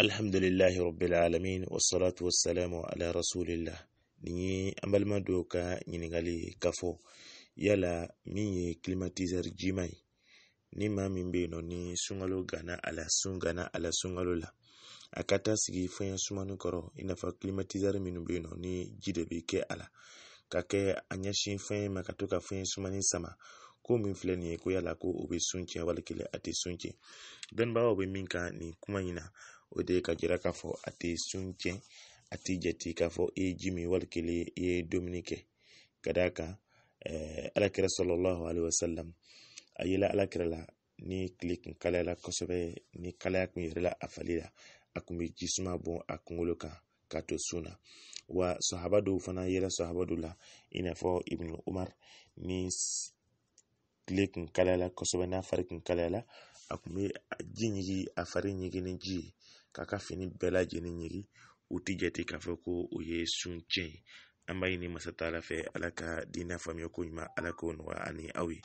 alhamdulillahi rabbil alamin wassalatu wassalamu ala rasulillah ni an balima dɔw ka yala min climatiseur jima ni maa min ni sunkalo gana a la sun gana la sunkalo sigi fɛn sumani kɔrɔ i climatiseur minnu bɛ ni ji de bɛ kɛ a la ka kɛ sumani sama ko min filɛ nin ye ko yala ko o bɛ sun tiɲɛ wali kelen a tɛ sun tiɲɛ dɔnnibagaw bɛ min kan nin kuma in o de ye ka jira k'a fɔ a tɛ sun tiɲɛ a t'i jate k'a fɔ i ye ji min wali kelen i ye dumuni kɛ ka d'a kan eh, alakira sɔrɔlahu alayhi wa sallam a yela alakira la ni tile kun kalayala kosɛbɛ ni kalaya kun yɛrɛla a fari la a kun bɛ ji suma bɔn a kunkolo kan k'a to sun na wa sahaba dɔw fana yela sahaba dɔw la i n'a fɔ ibnu umar ni tile kun kalayala kosɛbɛ n'a fari kun kalayala a kun a ji ɲigi a fari ɲigi ni ji ye k'a ka fini bɛɛ lajɛlen ɲigi u ti jate k'a fɔ ko o ye sun tiɲɛ ye an b'a ɲini masa fɛ ala ka diinɛ faamuya ko ɲuman ala k'o nɔgɔya ani aw ye